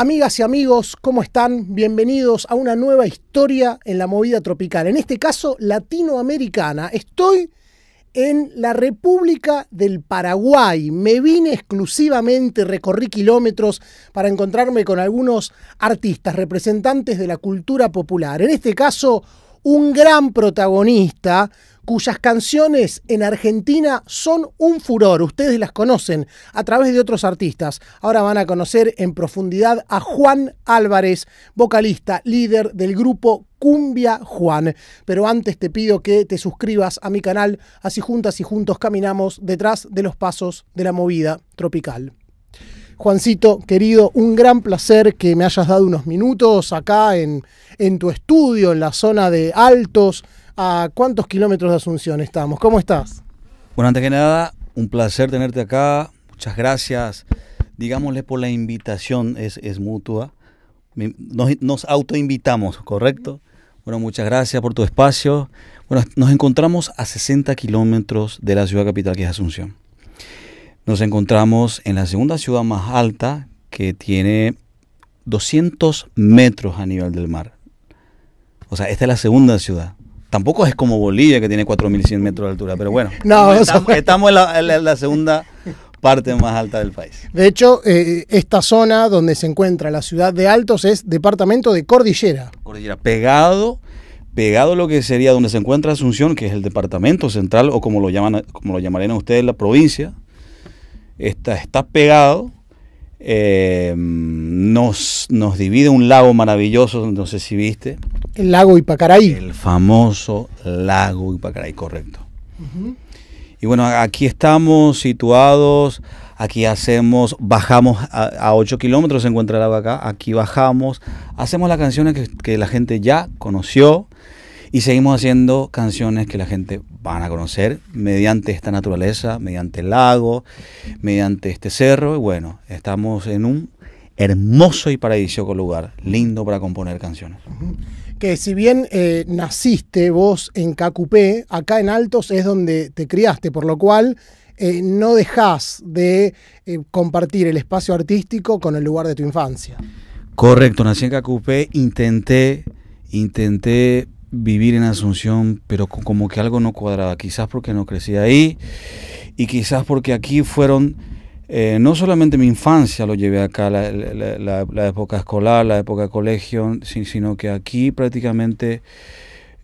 Amigas y amigos, ¿cómo están? Bienvenidos a una nueva historia en la movida tropical, en este caso latinoamericana. Estoy en la República del Paraguay. Me vine exclusivamente, recorrí kilómetros para encontrarme con algunos artistas, representantes de la cultura popular. En este caso, un gran protagonista cuyas canciones en Argentina son un furor. Ustedes las conocen a través de otros artistas. Ahora van a conocer en profundidad a Juan Álvarez, vocalista, líder del grupo Cumbia Juan. Pero antes te pido que te suscribas a mi canal, así juntas y juntos caminamos detrás de los pasos de la movida tropical. Juancito, querido, un gran placer que me hayas dado unos minutos acá en, en tu estudio, en la zona de Altos, ¿A cuántos kilómetros de Asunción estamos? ¿Cómo estás? Bueno, antes que nada, un placer tenerte acá. Muchas gracias. Digámosle por la invitación, es, mutua. Nos, nos autoinvitamos, ¿correcto? Bueno, muchas gracias por tu espacio. Bueno, nos encontramos a 60 kilómetros de la ciudad capital que es Asunción. Nos encontramos en la segunda ciudad más alta que tiene 200 metros a nivel del mar. O sea, esta es la segunda ciudad. Tampoco es como Bolivia que tiene 4.100 metros de altura, pero bueno, no, estamos, en, la, segunda parte más alta del país. De hecho, eh, esta zona donde se encuentra la ciudad de Altos es departamento de Cordillera. Cordillera, pegado, pegado lo que sería donde se encuentra Asunción, que es el departamento central o como lo llaman, como lo llamarán ustedes la provincia, está, está pegado. Eh, nos, nos divide un lago maravilloso, no sé si viste, el lago Ipacaray. El famoso lago Ipacaray, correcto. Y bueno, aquí estamos situados, aquí hacemos, bajamos a, 8 kilómetros, se encuentra el agua acá, aquí bajamos, hacemos las canciones que, la gente ya conoció y seguimos haciendo canciones que la gente van a conocer mediante esta naturaleza, mediante el lago, mediante este cerro. Y bueno, estamos en un hermoso y paradisíaco lugar, lindo para componer canciones que si bien eh, naciste vos en Cacupé, acá en Altos es donde te criaste, por lo cual eh, no dejás de eh, compartir el espacio artístico con el lugar de tu infancia. Correcto, nací en Cacupé, intenté, intenté vivir en Asunción, pero como que algo no cuadraba, quizás porque no crecí ahí y quizás porque aquí fueron eh, no solamente mi infancia lo llevé acá, la, época escolar, la época de colegio, sino que aquí prácticamente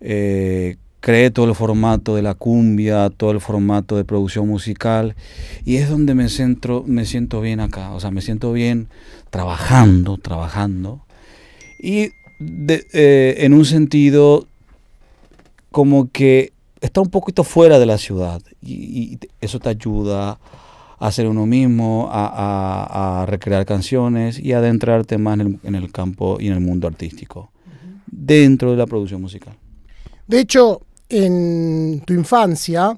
eh, creé todo el formato de la cumbia, todo el formato de producción musical y es donde me centro, me siento bien acá, o sea, me siento bien trabajando, trabajando y eh, en un sentido como que está un poquito fuera de la ciudad y, eso te ayuda a hacer uno mismo, a, recrear canciones y adentrarte más en el, campo y en el mundo artístico, dentro de la producción musical. De hecho, en tu infancia,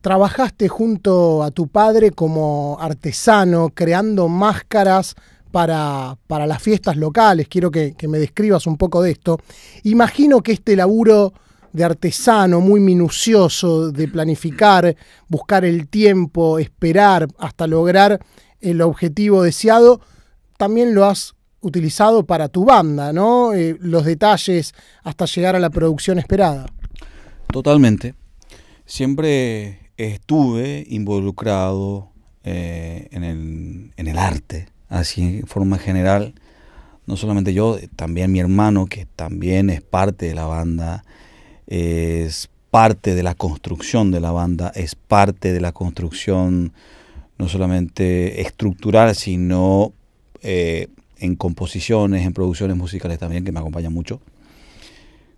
trabajaste junto a tu padre como artesano, creando máscaras para, las fiestas locales. Quiero que, me describas un poco de esto. Imagino que este laburo de artesano, muy minucioso, de planificar, buscar el tiempo, esperar hasta lograr el objetivo deseado, también lo has utilizado para tu banda, ¿no? Eh, los detalles hasta llegar a la producción esperada. Totalmente. Siempre estuve involucrado eh, en, el, en el arte, así en forma general no solamente yo, también mi hermano, que también es parte de la banda, es parte de la construcción de la banda, es parte de la construcción no solamente estructural, sino eh, en composiciones, en producciones musicales también, que me acompaña mucho.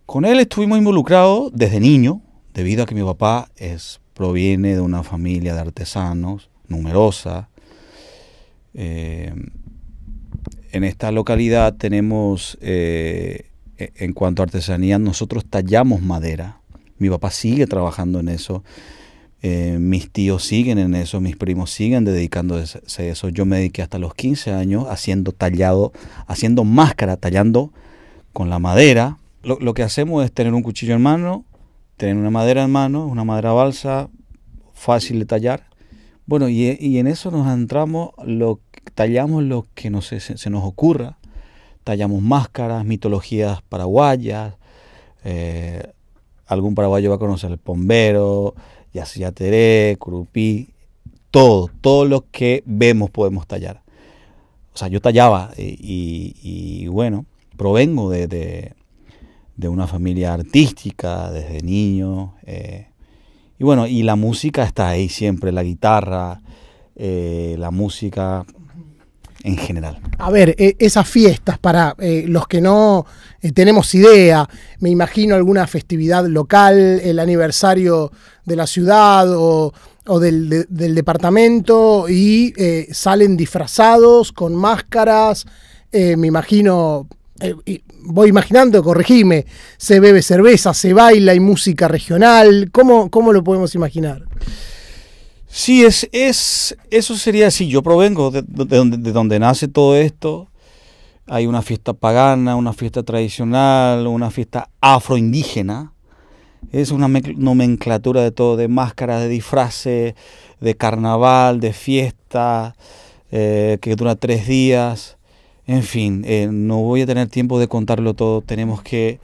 Con él estuvimos involucrados desde niño, debido a que mi papá es, proviene de una familia de artesanos numerosa. Eh, en esta localidad tenemos eh, eh, en cuanto a artesanía, nosotros tallamos madera. Mi papá sigue trabajando en eso. Eh, mis tíos siguen en eso, mis primos siguen dedicándose a eso. Yo me dediqué hasta los 15 años haciendo tallado, haciendo máscara, tallando con la madera. Lo, que hacemos es tener un cuchillo en mano, tener una madera en mano, una madera balsa, fácil de tallar. Bueno, y, en eso nos entramos, lo, tallamos lo que se nos ocurra tallamos máscaras, mitologías paraguayas, eh, algún paraguayo va a conocer el pombero, yaciateré, curupí, todo, todo lo que vemos podemos tallar. O sea, yo tallaba y, bueno, provengo de, de, una familia artística desde niño. Eh, y bueno, y la música está ahí siempre, la guitarra, eh, la música en general? A ver, e, esas fiestas para eh, los que no eh, tenemos idea, me imagino alguna festividad local, el aniversario de la ciudad o, del, departamento y eh, salen disfrazados con máscaras, me imagino... Voy imaginando, corregime, se bebe cerveza, se baila, y música regional, ¿cómo, cómo lo podemos imaginar? Sí, es, es, eso sería así. Yo provengo de, donde, nace todo esto. Hay una fiesta pagana, una fiesta tradicional, una fiesta afroindígena. Es una nomenclatura de todo, de máscaras, de disfraces, de carnaval, de fiesta, eh, que dura tres días. En fin, eh, no voy a tener tiempo de contarlo todo. Tenemos que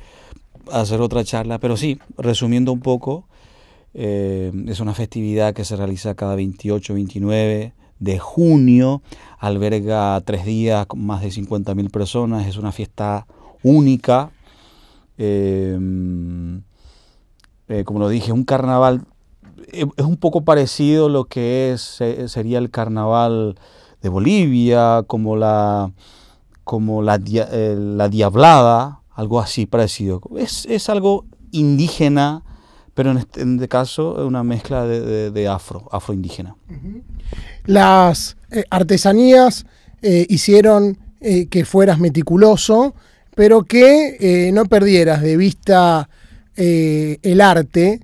hacer otra charla. Pero sí, resumiendo un poco, eh, es una festividad que se realiza cada 28, 29 de junio. Alberga tres días con más de 50.000 personas. Es una fiesta única. Eh, eh, como lo dije, un carnaval. Es un poco parecido a lo que sería el carnaval de Bolivia, como la, como la, diablada, algo así parecido. Es, es algo indígena, pero este, en este, caso es caso una mezcla de, afro, afroindígena. Las eh, artesanías eh, hicieron eh, que fueras meticuloso, pero que no perdieras de vista el arte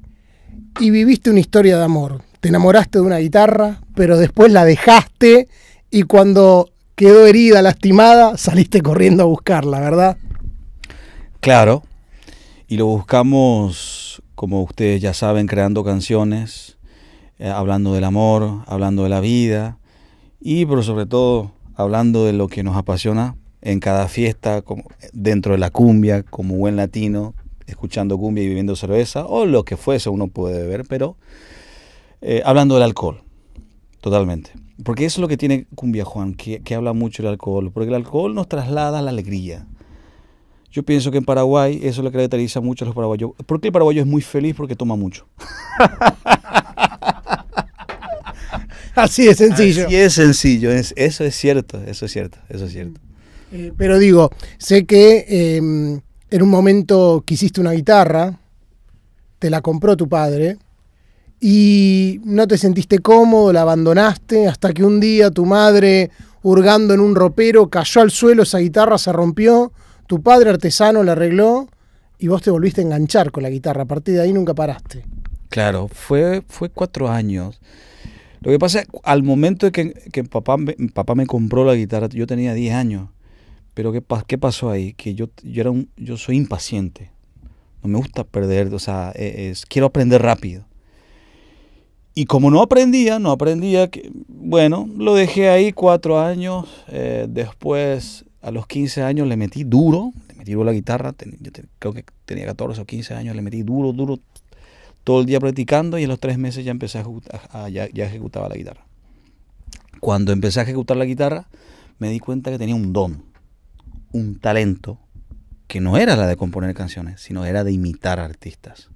y viviste una historia de amor. Te enamoraste de una guitarra, pero después la dejaste y cuando quedó herida, lastimada, saliste corriendo a buscarla, ¿verdad? Claro. Y lo buscamos como ustedes ya saben, creando canciones, eh, hablando del amor, hablando de la vida y pero sobre todo hablando de lo que nos apasiona en cada fiesta, como dentro de la cumbia, como buen latino, escuchando cumbia y viviendo cerveza o lo que fuese uno puede beber, pero eh, hablando del alcohol, totalmente. Porque eso es lo que tiene Cumbia Juan, que, que habla mucho del alcohol, porque el alcohol nos traslada la alegría, yo pienso que en Paraguay eso le caracteriza mucho a los paraguayos. Porque el paraguayo es muy feliz porque toma mucho. Así es sencillo. Así es sencillo. eso es cierto, eso es cierto, eso es cierto. Eh, pero digo, sé que em, en un momento quisiste una guitarra, te la compró tu padre y no te sentiste cómodo, la abandonaste, hasta que un día tu madre, hurgando en un ropero, cayó al suelo esa guitarra, se rompió tu padre artesano la arregló y vos te volviste a enganchar con la guitarra. A partir de ahí nunca paraste. Claro, fue, fue cuatro años. Lo que pasa es al momento que, que papá, me, compró la guitarra, yo tenía 10 años. Pero ¿qué, pasó ahí? Que yo, yo, era un, yo soy impaciente. No me gusta perder, o sea, e, quiero aprender rápido. Y como no aprendía, no aprendía, que, bueno, lo dejé ahí cuatro años. Eh, después a los 15 años le metí duro, le metí duro la guitarra, yo creo que tenía 14 o 15 años, le metí duro, duro, todo el día practicando y en los tres meses ya empecé a, a, ejecutaba la guitarra. Cuando empecé a ejecutar la guitarra, me di cuenta que tenía un don, un talento, que no era la de componer canciones, sino era de imitar artistas.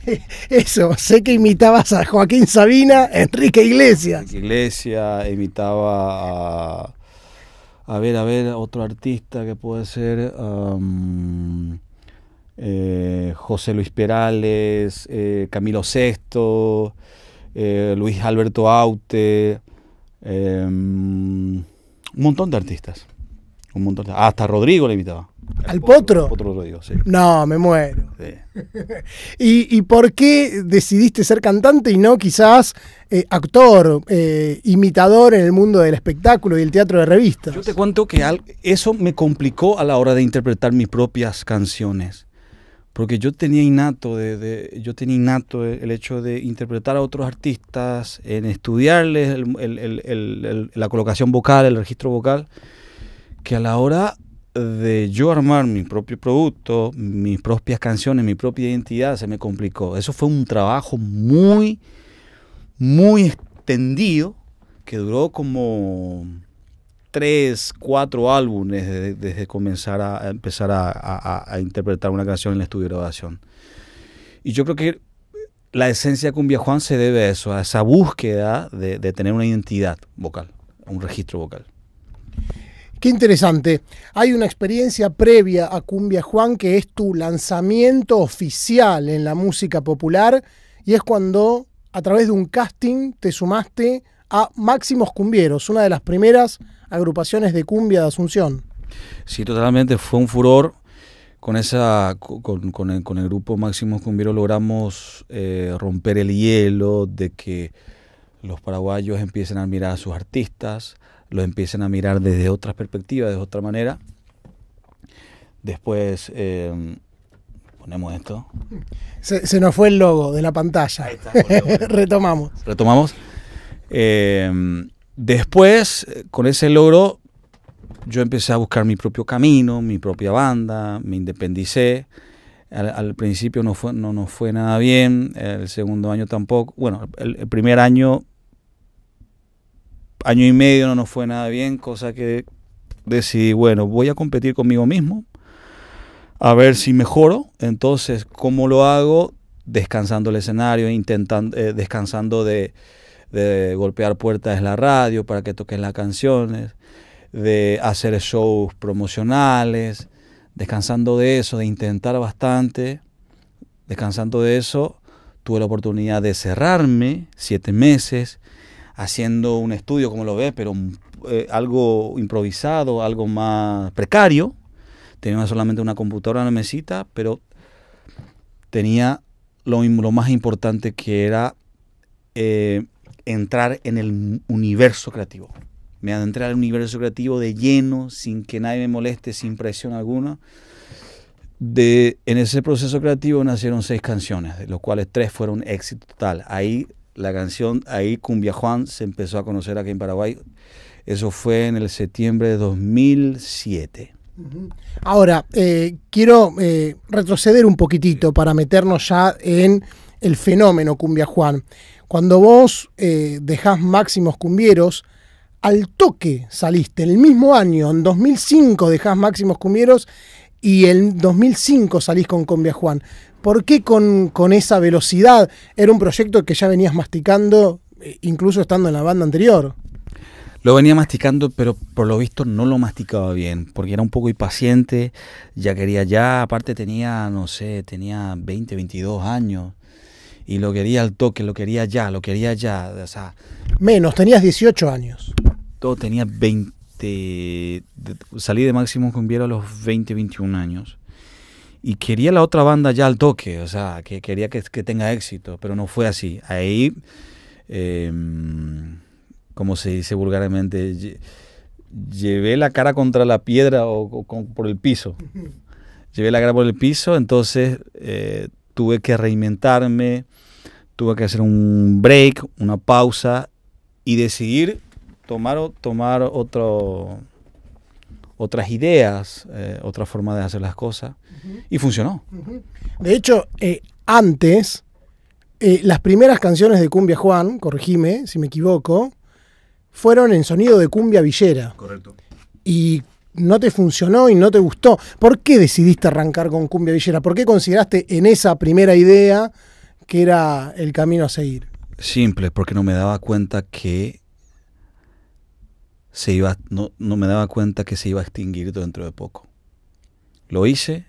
Eso, sé que imitabas a Joaquín Sabina, Enrique Iglesias. Iglesias, imitaba a a ver, a ver, otro artista que puede ser eh, José Luis Perales, eh, Camilo Sexto, eh, Luis Alberto Aute, em, un montón de artistas. Hasta Rodrigo le invitaba ¿Al potro? No, me muero. ¿Y, por qué decidiste ser cantante y no quizás eh, actor, eh, imitador en el mundo del espectáculo y el teatro de revistas? Yo te cuento que eso me complicó a la hora de interpretar mis propias canciones. Porque yo tenía innato, de, yo tenía innato el hecho de interpretar a otros artistas, en estudiarles la colocación vocal, el registro vocal que a la hora de yo armar mi propio producto, mis propias canciones, mi propia identidad, se me complicó. Eso fue un trabajo muy, muy extendido, que duró como tres, cuatro álbumes desde, comenzar a, empezar a, interpretar una canción en el estudio de grabación. Y yo creo que la esencia de Cumbia Juan se debe a eso, a esa búsqueda de tener una identidad vocal, un registro vocal. Qué interesante. Hay una experiencia previa a Cumbia Juan que es tu lanzamiento oficial en la música popular y es cuando a través de un casting te sumaste a Máximos Cumbieros, una de las primeras agrupaciones de cumbia de Asunción. Sí, totalmente. Fue un furor. Con, esa, con, el, grupo Máximos Cumbieros logramos eh, romper el hielo de que los paraguayos empiecen a admirar a sus artistas, lo empiecen a mirar desde otras perspectivas, de otra manera. Después em, ponemos esto. Se, nos fue el logo de la pantalla. Retomamos. Retomamos. Em, después, con ese logro, yo empecé a buscar mi propio camino, mi propia banda, me independicé. Al, principio no, fue, no nos fue nada bien, el segundo año tampoco. Bueno, el primer año año y medio no nos fue nada bien, cosa que decidí, bueno, voy a competir conmigo mismo, a ver si mejoro. Entonces, ¿cómo lo hago? Descansando el escenario, intentando, eh, descansando de, golpear puertas en la radio para que toquen las canciones, de hacer shows promocionales, descansando de eso, de intentar bastante, descansando de eso, tuve la oportunidad de cerrarme siete meses haciendo un estudio, como lo ves, pero eh, algo improvisado, algo más precario. Tenía solamente una computadora en la mesita, pero tenía lo, más importante que era eh, entrar en el universo creativo. Me adentré al universo creativo de lleno, sin que nadie me moleste, sin presión alguna. De, en ese proceso creativo nacieron seis canciones, de las cuales tres fueron éxito total. Ahí la canción Ahí Cumbia Juan se empezó a conocer aquí en Paraguay. Eso fue en el septiembre de 2007. Ahora, eh, quiero eh, retroceder un poquitito para meternos ya en el fenómeno Cumbia Juan. Cuando vos eh, dejás Máximos Cumbieros, al toque saliste, en el mismo año, en 2005 dejás Máximos Cumbieros y en 2005 salís con Cumbia Juan. ¿Por qué con, esa velocidad? Era un proyecto que ya venías masticando, eh, incluso estando en la banda anterior. Lo venía masticando, pero por lo visto no lo masticaba bien, porque era un poco impaciente, ya quería ya, aparte tenía, no sé, tenía 20, 22 años, y lo quería al toque, lo quería ya, lo quería ya, o sea... Menos, tenías 18 años. Todo tenía 20, salí de máximo con a los 20, 21 años y quería la otra banda ya al toque, o sea, que quería que, tenga éxito, pero no fue así. Ahí, em, como se dice vulgarmente, llevé la cara contra la piedra o, por el piso. llevé la cara por el piso, entonces eh, tuve que reinventarme, tuve que hacer un break, una pausa y decidir tomar, tomar otro otras ideas, eh, otra forma de hacer las cosas. Y funcionó. De hecho, eh, antes, eh, las primeras canciones de Cumbia Juan, corregime si me equivoco, fueron en sonido de Cumbia Villera. Correcto. Y no te funcionó y no te gustó. ¿Por qué decidiste arrancar con Cumbia Villera? ¿Por qué consideraste en esa primera idea que era el camino a seguir? Simple, porque no me daba cuenta que iba, no, me daba cuenta que se iba a extinguir dentro de poco. Lo hice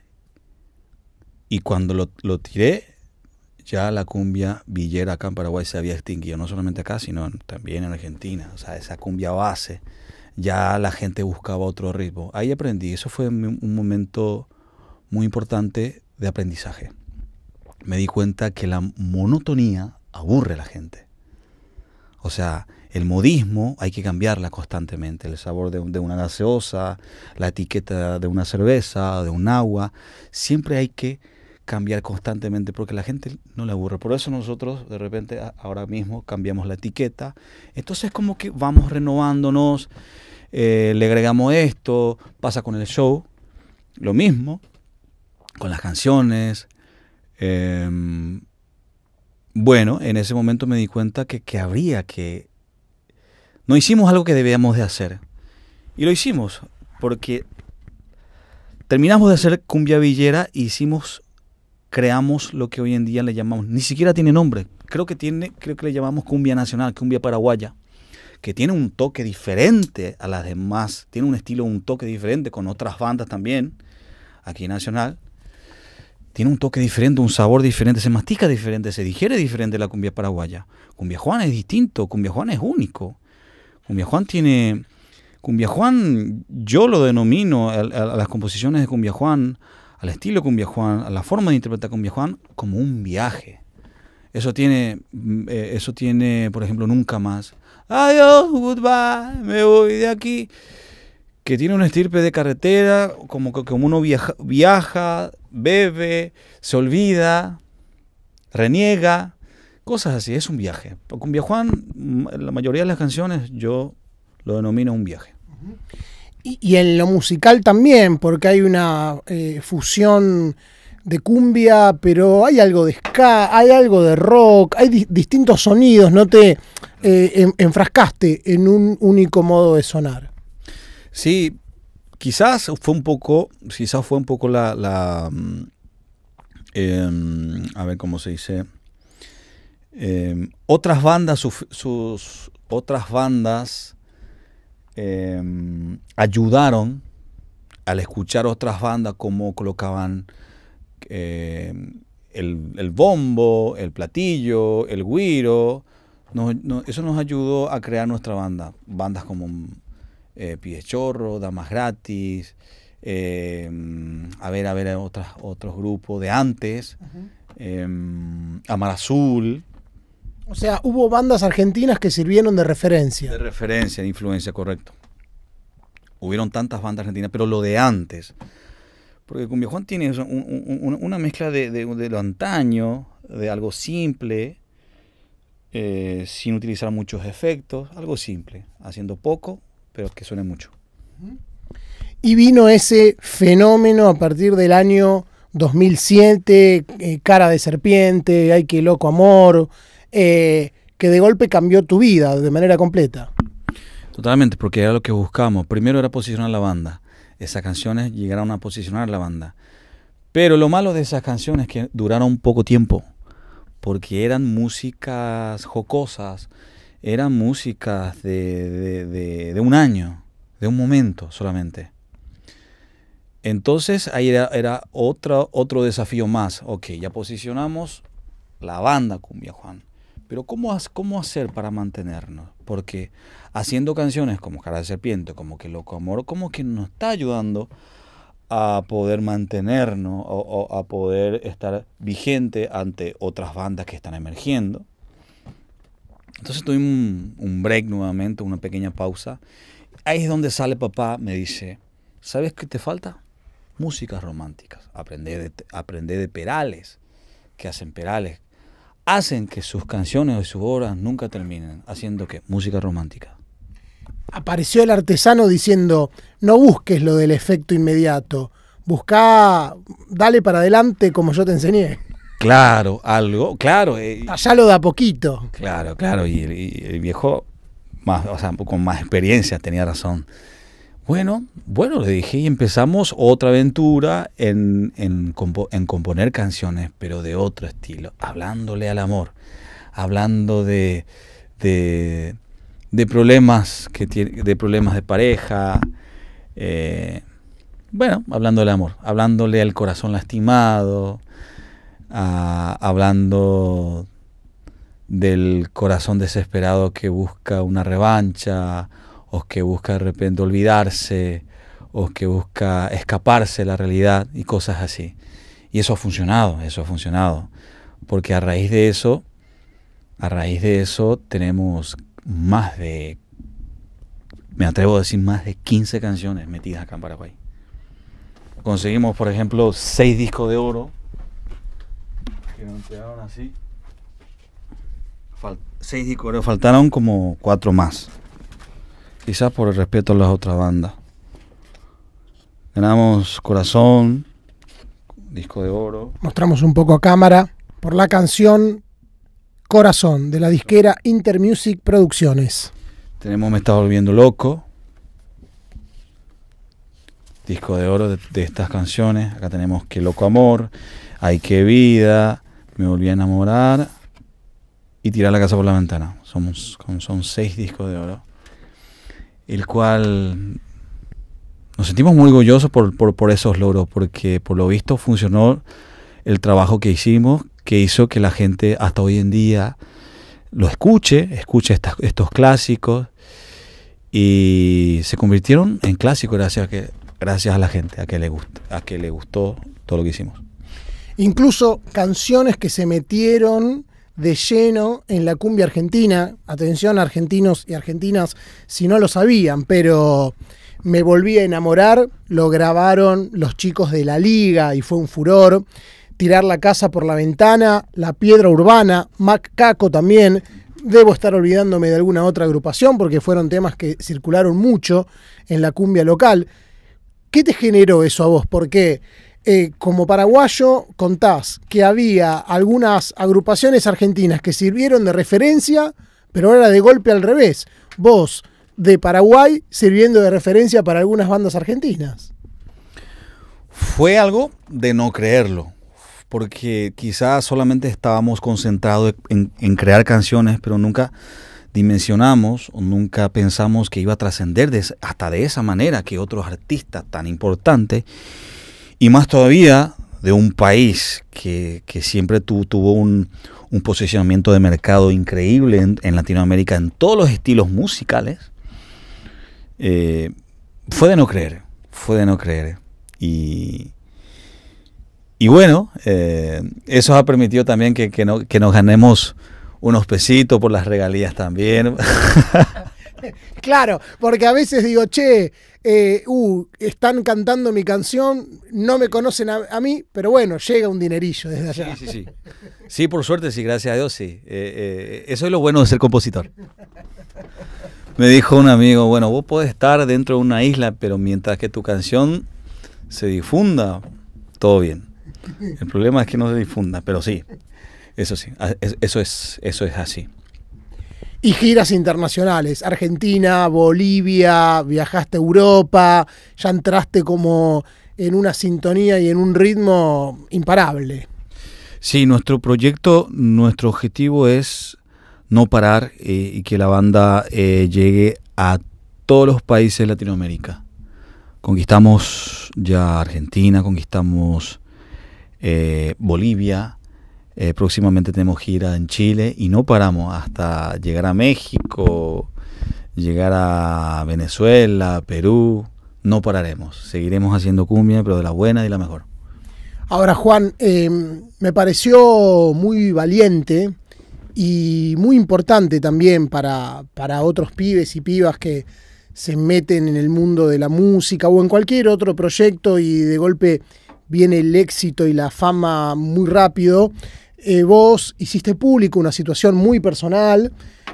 y cuando lo, lo tiré, ya la cumbia villera acá en Paraguay se había extinguido, no solamente acá, sino también en Argentina. O sea, esa cumbia base, ya la gente buscaba otro ritmo. Ahí aprendí, eso fue un momento muy importante de aprendizaje. Me di cuenta que la monotonía aburre a la gente. O sea, el modismo hay que cambiarla constantemente, el sabor de, una gaseosa, la etiqueta de una cerveza, de un agua, siempre hay que cambiar constantemente porque la gente no le aburre. Por eso nosotros de repente ahora mismo cambiamos la etiqueta. Entonces como que vamos renovándonos, eh, le agregamos esto, pasa con el show, lo mismo, con las canciones. Em, bueno, en ese momento me di cuenta que habría que no hicimos algo que debíamos de hacer. Y lo hicimos porque terminamos de hacer cumbia villera y hicimos creamos lo que hoy en día le llamamos, ni siquiera tiene nombre, creo que tiene, creo que le llamamos cumbia nacional, cumbia paraguaya, que tiene un toque diferente a las demás, tiene un estilo, un toque diferente con otras bandas también, aquí nacional, tiene un toque diferente, un sabor diferente, se mastica diferente, se digiere diferente la cumbia paraguaya. Cumbia Juana es distinto, cumbia Juana es único. Cumbia Juan tiene... Cumbia Juan, yo lo denomino a, las composiciones de Cumbia Juan, al estilo Cumbia Juan, a la forma de interpretar Cumbia Juan, como un viaje. Eso tiene, mm, eh, eso tiene, por ejemplo, Nunca Más. Adiós, goodbye, me voy de aquí. Que tiene una estirpe de carretera, como que como uno viaja, bebe, se olvida, reniega, Cosas así, es un viaje. Cumbia Juan, mm, la mayoría de las canciones yo lo denomino un viaje. Y, en lo musical también, porque hay una eh, fusión de cumbia, pero hay algo de ska, hay algo de rock, hay distintos sonidos, no te eh, enfrascaste en un único modo de sonar. Sí, quizás fue un poco, quizás fue un poco la, mm, em, a ver cómo se dice, Em, otras bandas, sus, otras bandas em, ayudaron al escuchar otras bandas como colocaban em, el, bombo, el platillo, el guiro. eso nos ayudó a crear nuestra banda. Bandas como eh, Chorro, Damas Gratis, a ver, a ver, otros grupos de antes, Amar Azul. O sea, hubo bandas argentinas que sirvieron de referencia. De referencia, de influencia, correcto. Hubieron tantas bandas argentinas, pero lo de antes. Porque Cumbia Juan tiene una mezcla de, lo antaño, de algo simple, eh, sin utilizar muchos efectos, algo simple, haciendo poco, pero que suene mucho. Y vino ese fenómeno a partir del año 2007, eh, Cara de Serpiente, Ay, qué loco amor. Eh, que de golpe cambió tu vida de manera completa. Totalmente, porque era lo que buscamos. Primero era posicionar la banda. Esas canciones llegaron a posicionar la banda. Pero lo malo de esas canciones es que duraron poco tiempo, porque eran músicas jocosas, eran músicas de, de, un año, de un momento solamente. Entonces ahí era, otro, otro desafío más. Ok, ya posicionamos la banda Cumbia Juan. Pero ¿cómo, ¿cómo hacer para mantenernos? Porque haciendo canciones como Cara de Serpiente, como que Loco Amor, como que nos está ayudando a poder mantenernos o, a poder estar vigente ante otras bandas que están emergiendo. Entonces tuve un, break nuevamente, una pequeña pausa. Ahí es donde sale papá, me dice, ¿sabes qué te falta? Músicas románticas. Aprender de, aprender de Perales, que hacen Perales, hacen que sus canciones o sus obras nunca terminen, haciendo que música romántica. Apareció el artesano diciendo, no busques lo del efecto inmediato, busca, dale para adelante como yo te enseñé. Claro, algo, claro. Eh, Allá lo da poquito. Claro, claro, y, el viejo, más, o sea, con más experiencia tenía razón. Bueno, bueno, le dije, y empezamos otra aventura en, componer canciones, pero de otro estilo, hablándole al amor, hablando de, de, problemas que de problemas de pareja, eh, bueno, hablando del amor, hablándole al corazón lastimado, hablando del corazón desesperado que busca una revancha o que busca de repente olvidarse, o que busca escaparse de la realidad y cosas así. Y eso ha funcionado, eso ha funcionado. Porque a raíz de eso, a raíz de eso tenemos más de, me atrevo a decir, más de 15 canciones metidas acá en Paraguay. Conseguimos, por ejemplo, 6 discos de oro que discos de oro, faltaron como 4 más quizás por el respeto a las otras bandas. Ganamos Corazón, disco de oro. Mostramos un poco a cámara por la canción Corazón de la disquera Intermusic Producciones. Tenemos Me estás volviendo loco. Disco de oro de, estas canciones. Acá tenemos Que loco amor, Hay que vida, Me volví a enamorar y Tirar la casa por la ventana. Somos, son seis discos de oro el cual nos sentimos muy orgullosos por, esos logros, porque por lo visto funcionó el trabajo que hicimos, que hizo que la gente hasta hoy en día lo escuche, escuche estos clásicos, y se convirtieron en clásicos gracias a, que, gracias a la gente, a que, le a que le gustó todo lo que hicimos. Incluso canciones que se metieron de lleno en la cumbia argentina. Atención, argentinos y argentinas, si no lo sabían, pero me volví a enamorar. Lo grabaron los chicos de la liga y fue un furor. Tirar la casa por la ventana, La Piedra Urbana, Mac Caco también. Debo estar olvidándome de alguna otra agrupación porque fueron temas que circularon mucho en la cumbia local. ¿Qué te generó eso a vos? ¿Por qué? Eh, como paraguayo, contás que había algunas agrupaciones argentinas que sirvieron de referencia, pero ahora de golpe al revés. Vos, de Paraguay, sirviendo de referencia para algunas bandas argentinas. Fue algo de no creerlo, porque quizás solamente estábamos concentrados en, en crear canciones, pero nunca dimensionamos o nunca pensamos que iba a trascender hasta de esa manera que otros artistas tan importantes y más todavía de un país que, que siempre tuvo un, un, posicionamiento de mercado increíble en, Latinoamérica en todos los estilos musicales, eh, fue de no creer, fue de no creer. Y, y bueno, eh, eso ha permitido también que, que, no, que nos ganemos unos pesitos por las regalías también. claro, porque a veces digo, che, eh, uh, están cantando mi canción, no me conocen a, mí, pero bueno, llega un dinerillo desde allá. Sí, por suerte, sí, gracias a Dios, sí. Eh, eh, eso es lo bueno de ser compositor. Me dijo un amigo, bueno, vos podés estar dentro de una isla, pero mientras que tu canción se difunda, todo bien. El problema es que no se difunda, pero sí, eso sí, eso es, eso es así y giras internacionales. Argentina, Bolivia, viajaste a Europa, ya entraste como en una sintonía y en un ritmo imparable. Sí, nuestro proyecto, nuestro objetivo es no parar eh, y que la banda eh, llegue a todos los países de Latinoamérica. Conquistamos ya Argentina, conquistamos eh, Bolivia, eh, próximamente tenemos gira en Chile y no paramos hasta llegar a México, llegar a Venezuela, Perú. No pararemos. Seguiremos haciendo cumbia, pero de la buena y la mejor. Ahora, Juan, eh, me pareció muy valiente y muy importante también para, para otros pibes y pibas que se meten en el mundo de la música o en cualquier otro proyecto y de golpe viene el éxito y la fama muy rápido. Eh, vos hiciste público una situación muy personal,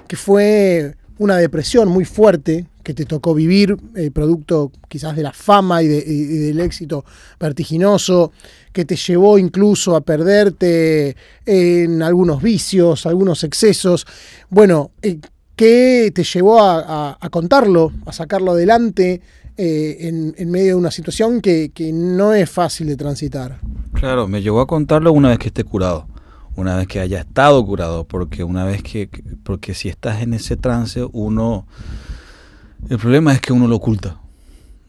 que fue una depresión muy fuerte que te tocó vivir, eh, producto quizás de la fama y, del éxito vertiginoso, que te llevó incluso a perderte en algunos vicios, algunos excesos. Bueno, eh, ¿qué te llevó a, contarlo, a sacarlo adelante en, medio de una situación que no es fácil de transitar? Claro, me llevó a contarlo una vez que esté curado una vez que haya estado curado, porque una vez que, porque si estás en ese trance, uno, el problema es que uno lo oculta.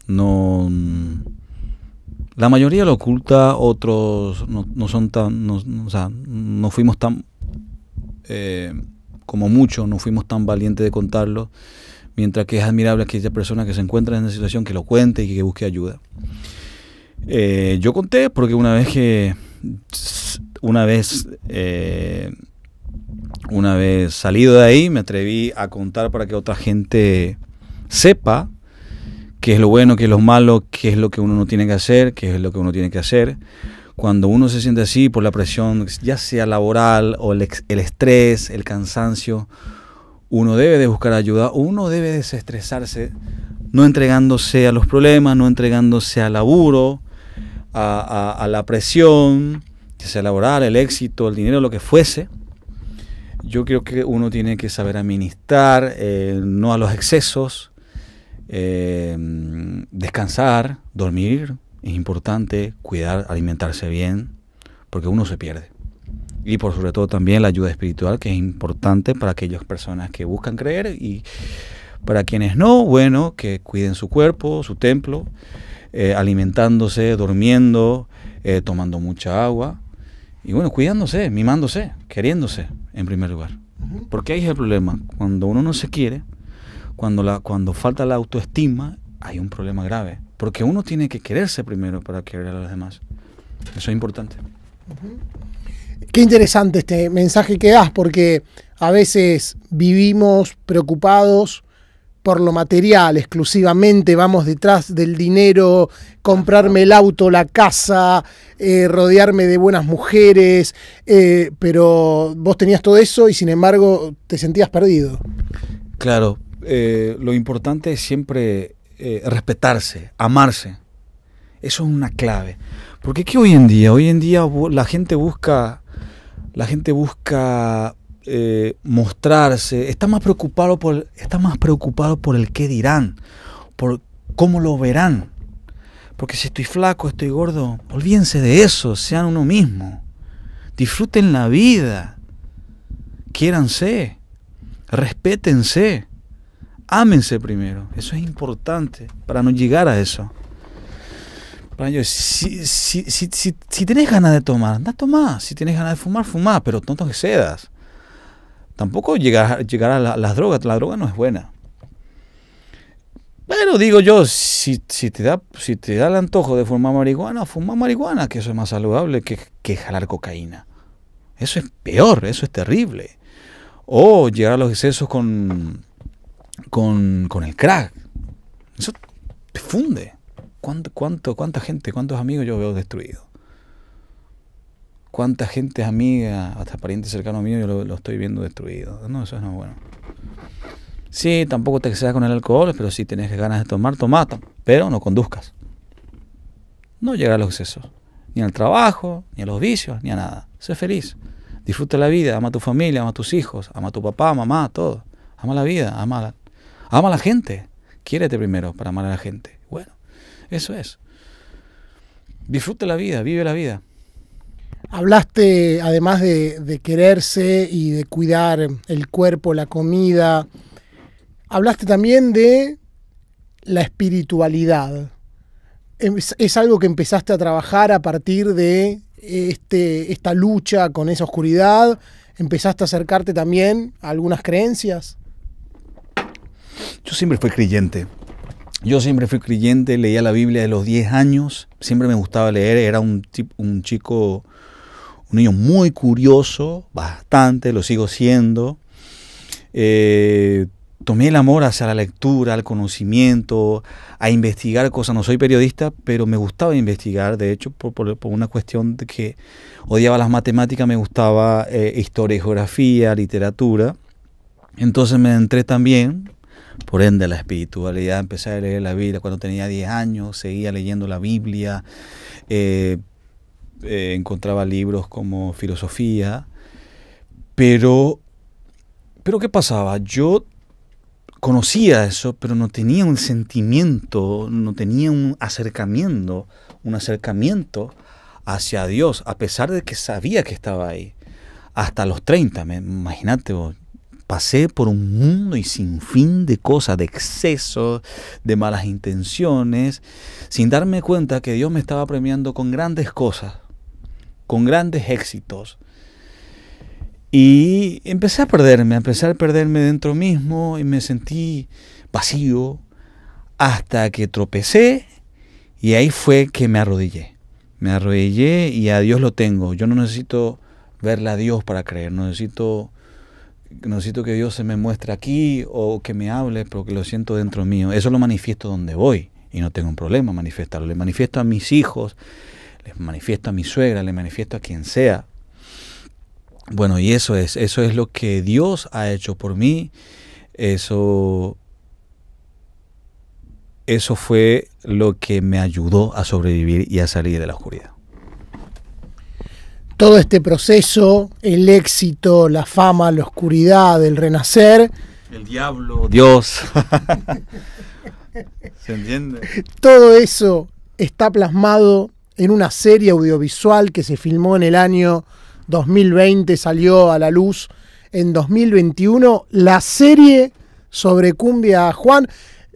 No, la mayoría lo oculta, otros no, son tan, no, o sea, no fuimos tan, eh, como mucho, no fuimos tan valientes de contarlo, mientras que es admirable que haya persona que se encuentra en esa situación que lo cuente y que busque ayuda. Eh, yo conté porque una vez que una vez, eh, una vez salido de ahí, me atreví a contar para que otra gente sepa qué es lo bueno, qué es lo malo, qué es lo que uno no tiene que hacer, qué es lo que uno tiene que hacer. Cuando uno se siente así por la presión, ya sea laboral o el, el estrés, el cansancio, uno debe de buscar ayuda, uno debe desestresarse, no entregándose a los problemas, no entregándose al laburo, a, a la presión, que sea laboral, el éxito, el dinero, lo que fuese, yo creo que uno tiene que saber administrar, eh, no a los excesos, eh, descansar, dormir, es importante, cuidar, alimentarse bien, porque uno se pierde. Y por sobre todo también la ayuda espiritual, que es importante para aquellas personas que buscan creer y para quienes no, bueno, que cuiden su cuerpo, su templo, eh, alimentándose, durmiendo, tomando mucha agua y bueno, cuidándose, mimándose, queriéndose, en primer lugar. Porque ahí es el problema. Cuando uno no se quiere, cuando, la, cuando falta la autoestima, hay un problema grave. Porque uno tiene que quererse primero para querer a los demás. Eso es importante. Qué interesante este mensaje que das, porque a veces vivimos preocupados por lo material exclusivamente, vamos detrás del dinero, comprarme el auto, la casa, eh, rodearme de buenas mujeres, eh, pero vos tenías todo eso y sin embargo te sentías perdido. Claro, eh, lo importante es siempre respetarse, amarse. Eso es una clave. Porque que hoy en día? Hoy en día la gente busca, la gente busca eh, mostrarse, está más, preocupado por, está más preocupado por el qué dirán, por cómo lo verán. Porque si estoy flaco, estoy gordo, olvídense de eso, sean uno mismo. Disfruten la vida, quiéranse, respétense, ámense primero. Eso es importante para no llegar a eso. si, si, si, si, tenés ganas de tomar, anda a tomar. Si tienes ganas de fumar, fumá, pero tonto que sedas Tampoco llegar, llegar a las drogas, la droga no es buena. Pero digo yo, si, si, te da, si te da el antojo de fumar marihuana, fuma marihuana, que eso es más saludable que, que jalar cocaína. Eso es peor, eso es terrible. O llegar a los excesos con, con, con el crack. Eso te funde. ¿Cuánto, ¿Cuánta gente, cuántos amigos yo veo destruidos? cuánta gente amiga, hasta pariente cercano mío, yo lo, estoy viendo destruido. No, eso no es bueno. Sí, tampoco te excedas con el alcohol, pero si tenés ganas de tomar, toma, pero no conduzcas. No llegues a los excesos, ni al trabajo, ni a los vicios, ni a nada. Sé feliz, disfruta la vida, ama a tu familia, ama a tus hijos, ama a tu papá, mamá, todo. Ama la vida, ama la, ama a la gente. Quiérete primero para amar a la gente. Bueno, eso es. Disfruta la vida, vive la vida. Hablaste, además de, quererse y de cuidar el cuerpo, la comida, hablaste también de la espiritualidad. Es, algo que empezaste a trabajar a partir de este, esta lucha con esa oscuridad. ¿Empezaste a acercarte también a algunas creencias? Yo siempre fui creyente. Yo siempre fui creyente, leía la Biblia de los 10 años, siempre me gustaba leer, era un, un chico niño muy curioso, bastante, lo sigo siendo. Eh, tomé el amor hacia la lectura, al conocimiento, a investigar cosas. No soy periodista, pero me gustaba investigar, de hecho, por, una cuestión de que odiaba las matemáticas, me gustaba eh, historia y geografía, literatura. Entonces me entré también, por ende, a la espiritualidad. Empecé a leer la Biblia cuando tenía 10 años, seguía leyendo la Biblia. Eh, eh, encontraba libros como filosofía, pero, pero ¿qué pasaba? Yo conocía eso, pero no tenía un sentimiento, no tenía un acercamiento, un acercamiento hacia Dios, a pesar de que sabía que estaba ahí. Hasta los 30, imagínate pasé por un mundo y sin fin de cosas, de excesos, de malas intenciones, sin darme cuenta que Dios me estaba premiando con grandes cosas con grandes éxitos. Y empecé a perderme, empezar a perderme dentro mismo y me sentí vacío hasta que tropecé y ahí fue que me arrodillé. Me arrodillé y a Dios lo tengo. Yo no necesito verle a Dios para creer, no necesito, necesito que Dios se me muestre aquí o que me hable porque lo siento dentro mío. Eso lo manifiesto donde voy y no tengo un problema manifestarlo. Le manifiesto a mis hijos, les manifiesto a mi suegra, les manifiesto a quien sea. Bueno, y eso es, eso es lo que Dios ha hecho por mí. Eso, eso fue lo que me ayudó a sobrevivir y a salir de la oscuridad. Todo este proceso, el éxito, la fama, la oscuridad, el renacer. El diablo, Dios. ¿Se entiende? Todo eso está plasmado en una serie audiovisual que se filmó en el año 2020, salió a la luz en 2021, la serie sobre Cumbia Juan,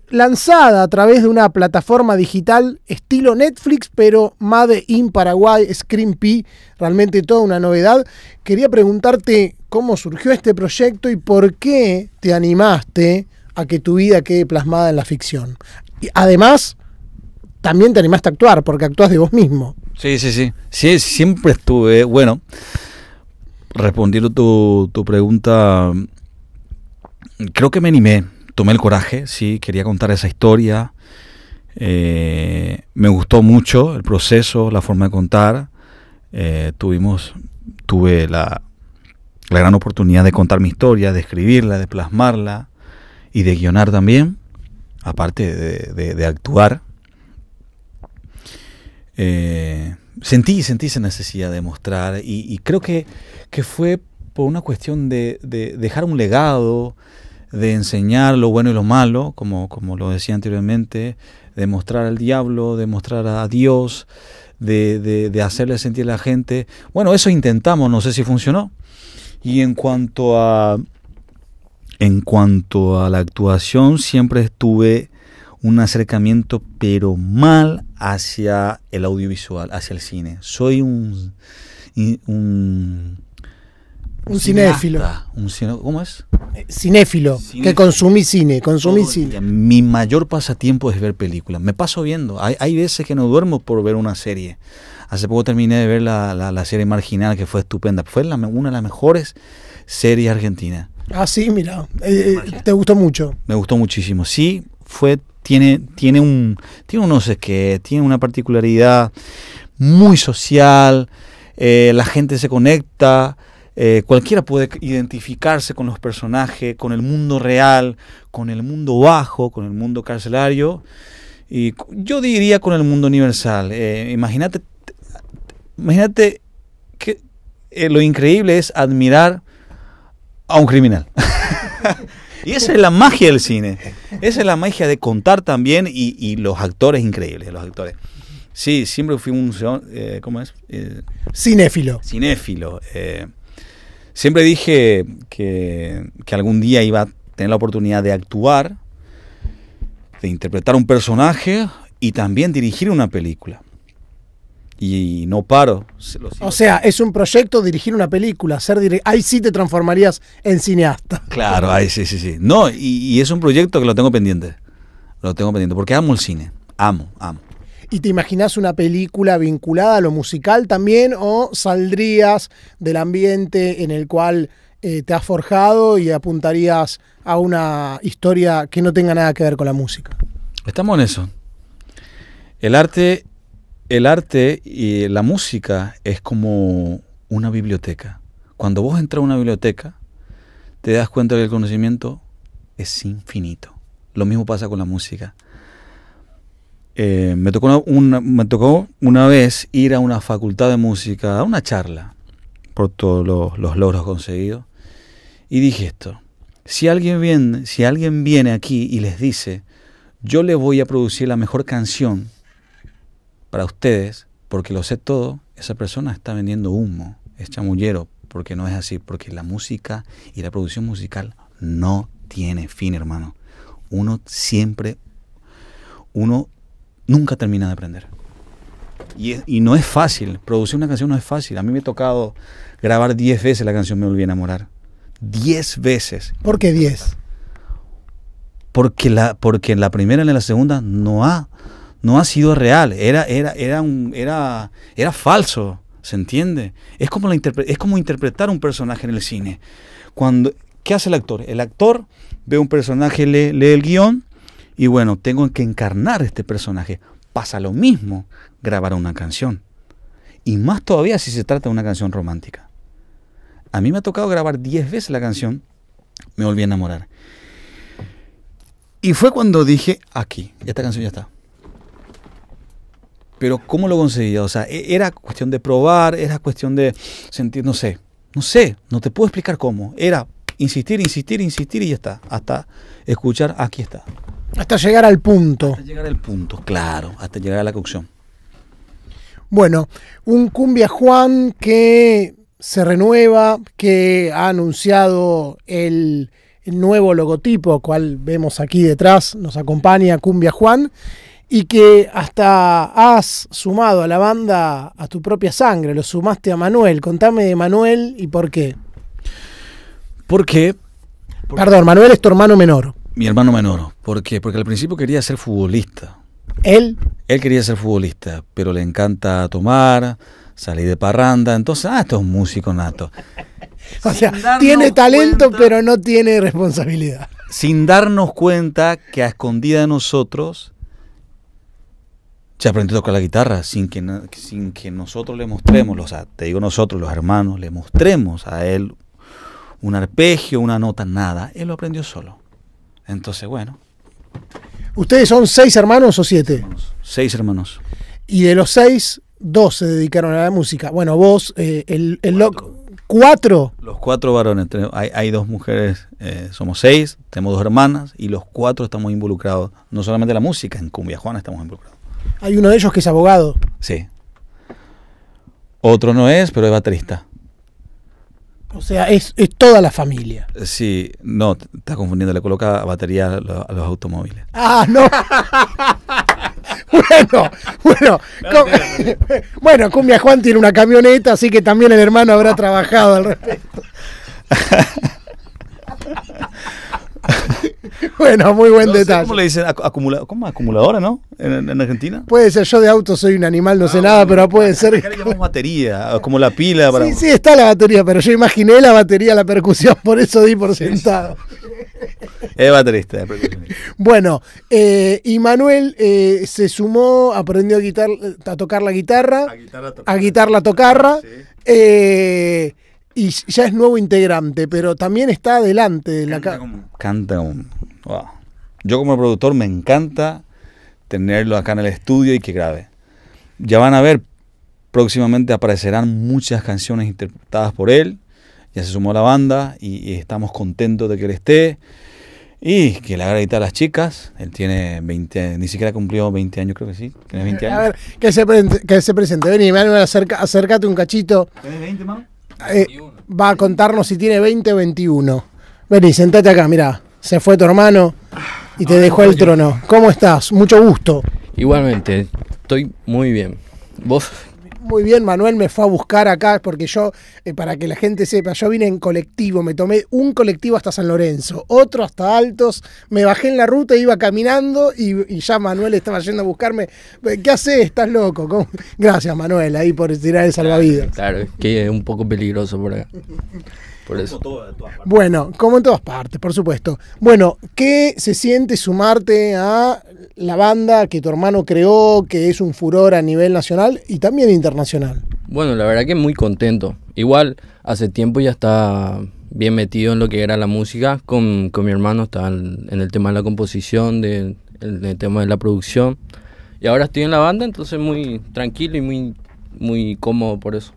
lanzada a través de una plataforma digital estilo Netflix, pero Made in Paraguay, Screen P, realmente toda una novedad. Quería preguntarte cómo surgió este proyecto y por qué te animaste a que tu vida quede plasmada en la ficción. además, también te animaste a actuar, porque actúas de vos mismo. Sí, sí, sí. Sí, siempre estuve. Bueno, respondiendo tu, tu pregunta, creo que me animé. Tomé el coraje, sí, quería contar esa historia. Eh, me gustó mucho el proceso, la forma de contar. Eh, tuvimos, tuve la, la gran oportunidad de contar mi historia, de escribirla, de plasmarla y de guionar también, aparte de actuar eh, sentí, sentí esa necesidad de mostrar y, creo que, fue por una cuestión de, dejar un legado, de enseñar lo bueno y lo malo, como, como lo decía anteriormente, de mostrar al diablo, de mostrar a Dios, de, hacerle sentir a la gente. Bueno, eso intentamos, no sé si funcionó. Y en cuanto a... En cuanto a la actuación, siempre estuve un acercamiento, pero mal hacia el audiovisual, hacia el cine. Soy un... un, un, cinéfilo. ¿Cómo es? Eh, cinéfilo, que consumí cine, consumí cine. Mi mayor pasatiempo es ver películas. Me paso viendo. Hay, veces que no duermo por ver una serie. Hace poco terminé de ver la, serie Marginal, que fue estupenda. Fue una de las mejores series argentinas. Ah, sí, mira. Eh, eh, ¿Te gustó mucho? Me gustó muchísimo. Sí, fue tiene, tiene, un, tiene no sé que tiene una particularidad muy social, eh, la gente se conecta, eh, cualquiera puede identificarse con los personajes, con el mundo real, con el mundo bajo, con el mundo carcelario y yo diría con el mundo universal. Eh, imagínate, imagínate que lo increíble es admirar a un criminal. Y esa es la magia del cine. Esa es la magia de contar también y, los actores increíbles, los actores. Sí, siempre fui un... Eh, ¿Cómo es? Eh, cinéfilo. Cinéfilo. Eh. siempre dije que algún día iba a tener la oportunidad de actuar, de interpretar un personaje y también dirigir una película y no paro. o sea, es un proyecto, dirigir una película, ser ahí sí te transformarías en cineasta. Claro, ahí sí, sí, sí. No, y, es un proyecto que lo tengo pendiente. Lo tengo pendiente, porque amo el cine. Amo, amo. ¿Y te imaginas una película vinculada a lo musical también o saldrías del ambiente en el cual eh, te has forjado y apuntarías a una historia que no tenga nada que ver con la música? Estamos en eso. El arte el arte y la música es como una biblioteca. Cuando vos entras a una biblioteca, te das cuenta que el conocimiento es infinito. Lo mismo pasa con la música. Eh, me, tocó una, me tocó una vez ir a una facultad de música, a una charla, por todos los, logros conseguidos, y dije esto. Si alguien, viene, si alguien viene aquí y les dice, yo les voy a producir la mejor canción para ustedes, porque lo sé todo, esa persona está vendiendo humo, es chamullero, porque no es así, porque la música y la producción musical no tiene fin, hermano. Uno siempre, uno nunca termina de aprender. Y, no es fácil, producir una canción no es fácil. A mí me ha tocado grabar 10 veces la canción Me Volví a Enamorar. 10 veces. ¿Por qué 10? Porque la, porque en la primera y en la segunda no ha no ha sido real, era, era, era, era, era falso, ¿se entiende? Es como, la es como interpretar un personaje en el cine. Cuando, ¿Qué hace el actor? El actor ve un personaje, lee, lee el guión y bueno, tengo que encarnar este personaje. Pasa lo mismo grabar una canción. Y más todavía si se trata de una canción romántica. A mí me ha tocado grabar 10 veces la canción, me volví a enamorar. Y fue cuando dije, aquí, esta canción ya está. Pero ¿cómo lo conseguía? O sea, e-, era cuestión de probar, era cuestión de sentir, no sé, no sé, no te puedo explicar cómo. Era insistir, insistir, insistir y ya está. Hasta escuchar, aquí está. Hasta llegar al punto. Hasta llegar al punto, claro, hasta llegar a la cocción. Bueno, un cumbia Juan que se renueva, que ha anunciado el, nuevo logotipo, cual vemos aquí detrás, nos acompaña Cumbia Juan y que hasta has sumado a la banda a tu propia sangre, lo sumaste a Manuel. Contame de Manuel y por qué. ¿Por Porque Perdón, Manuel es tu hermano menor. Mi hermano menor. ¿Por qué? Porque al principio quería ser futbolista. ¿Él? Él quería ser futbolista, pero le encanta tomar, salir de parranda. Entonces, ah, esto es un músico nato. o sea, tiene talento, pero no tiene responsabilidad. Sin darnos cuenta que a escondida de nosotros se aprendió a tocar la guitarra sin que, sin que nosotros le mostremos, o sea, te digo nosotros, los hermanos, le mostremos a él un arpegio, una nota, nada. Él lo aprendió solo. Entonces, bueno. ¿Ustedes son seis hermanos o siete? Seis hermanos. Y de los seis, dos se dedicaron a la música. Bueno, vos, eh, el, el loco. ¿Cuatro? Los cuatro varones. Hay, dos mujeres, eh, somos seis, tenemos dos hermanas y los cuatro estamos involucrados, no solamente la música, en Cumbia Juana estamos involucrados. Hay uno de ellos que es abogado. Sí. Otro no es, pero es baterista. O sea, es, toda la familia. Sí, no, está confundiendo, le coloca batería a los, automóviles. Ah, no. bueno, bueno, bueno, Cumbia Juan tiene una camioneta, así que también el hermano habrá trabajado al respecto. bueno, muy buen detalle. ¿Cómo le dicen? ¿Acumuladora, no? ¿En, Argentina. Puede ser, yo de auto soy un animal, no ah, sé nada, pero puede ser. Acá le llamamos batería, como la pila. Para... Sí, sí, está la batería, pero yo imaginé la batería, la percusión, por eso di por sentado. es baterista, eh, Bueno, eh, y Manuel eh, se sumó, aprendió a, a tocar la guitarra, a guitarra, a tocarra. y ya es nuevo integrante, pero también está adelante de la canta como, canta como yo como productor me encanta tenerlo acá en el estudio y que grabe. Ya van a ver, próximamente aparecerán muchas canciones interpretadas por él. Ya se sumó a la banda y, estamos contentos de que él esté. Y que le agradezca a las chicas. Él tiene 20, ni siquiera cumplió 20 años, creo que sí. años. A ver, que se, presente, que se presente. Vení, acércate un cachito. ¿Tienes 20, mano? Eh, va a contarnos si tiene 20 o 21. Vení, sentate acá, mirá se fue tu hermano y te dejó el trono. ¿Cómo estás? Mucho gusto. Igualmente, estoy muy bien. ¿Vos? Muy bien, Manuel me fue a buscar acá porque yo, eh, para que la gente sepa, yo vine en colectivo, me tomé un colectivo hasta San Lorenzo, otro hasta Altos, me bajé en la ruta, iba caminando y, ya Manuel estaba yendo a buscarme. Eh, ¿Qué haces? ¿Estás loco? Gracias, Manuel, ahí por tirar el salvavidas. Claro, es que es un poco peligroso por acá eso. Todo, todas partes. Bueno, como en todas partes, por supuesto. Bueno, ¿qué se siente sumarte a la banda que tu hermano creó, que es un furor a nivel nacional y también internacional? Bueno, la verdad que muy contento. Igual, hace tiempo ya está bien metido en lo que era la música con, mi hermano, estaba en, el tema de la composición, de, en el tema de la producción. Y ahora estoy en la banda, entonces muy tranquilo y muy, muy cómodo por eso.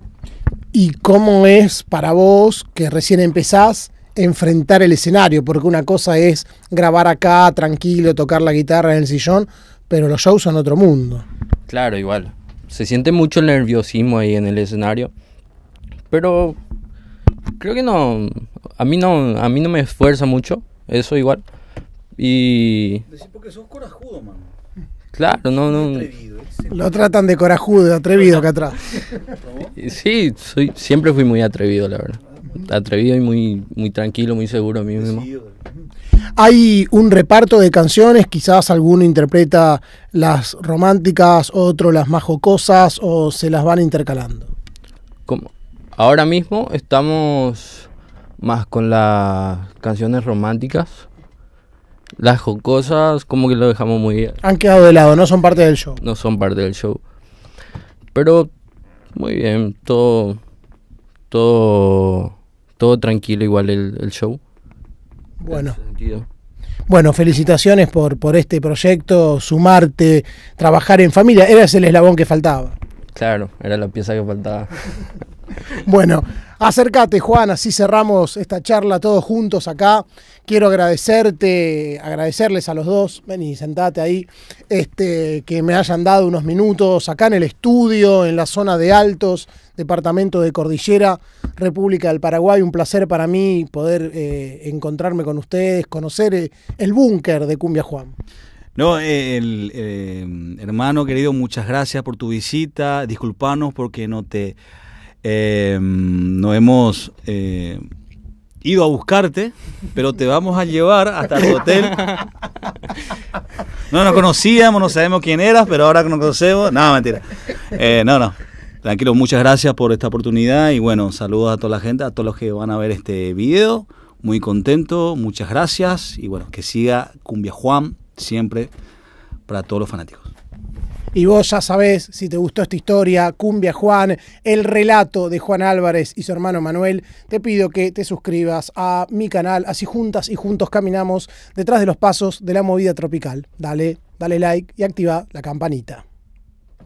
¿Y cómo es para vos que recién empezás enfrentar el escenario? Porque una cosa es grabar acá tranquilo, tocar la guitarra en el sillón, pero los shows son otro mundo. Claro, igual. Se siente mucho el nerviosismo ahí en el escenario. Pero creo que no a mí no a mí no me esfuerza mucho, eso igual. Y porque sos corajudo, Claro, no, no. Lo tratan de corajudo, atrevido acá atrás. Eh, sí, soy, siempre fui muy atrevido, la verdad. Atrevido y muy, muy tranquilo, muy seguro a mí mismo. Hay un reparto de canciones, quizás alguno interpreta las románticas, otro las más jocosas o se las van intercalando. Como ahora mismo estamos más con las canciones románticas las jocosas como que lo dejamos muy bien. Han quedado de lado, no son parte del show. No son parte del show. Pero muy bien, todo todo todo tranquilo igual el, show. Bueno. Bueno, felicitaciones por, por este proyecto, sumarte, trabajar en familia. Eras el eslabón que faltaba. Claro, era la pieza que faltaba. Bueno, acércate, Juan, así cerramos esta charla todos juntos acá. Quiero agradecerte, agradecerles a los dos, ven y sentate ahí, este, que me hayan dado unos minutos acá en el estudio, en la zona de Altos, departamento de Cordillera, República del Paraguay. Un placer para mí poder eh, encontrarme con ustedes, conocer eh, el búnker de Cumbia Juan. No, eh, el, hermano querido, muchas gracias por tu visita. Disculpanos porque no te eh, no hemos eh, ido a buscarte, pero te vamos a llevar hasta el hotel. No nos conocíamos, no sabemos quién eras, pero ahora que nos conocemos. No, mentira. Eh, no, no. Tranquilo, muchas gracias por esta oportunidad y bueno, saludos a toda la gente, a todos los que van a ver este video. Muy contento, muchas gracias y bueno, que siga Cumbia Juan siempre para todos los fanáticos. Y vos ya sabés, si te gustó esta historia, Cumbia Juan, el relato de Juan Álvarez y su hermano Manuel, te pido que te suscribas a mi canal, así juntas y juntos caminamos detrás de los pasos de la movida tropical. Dale, dale like y activa la campanita.